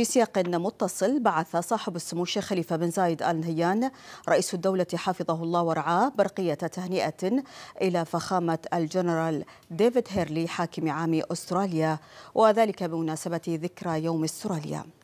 في سياق متصل بعث صاحب السمو الشيخ خليفة بن زايد آل نهيان رئيس الدولة حفظه الله ورعاه برقية تهنئة إلى فخامة الجنرال ديفيد هيرلي حاكم عام أستراليا وذلك بمناسبة ذكرى يوم أستراليا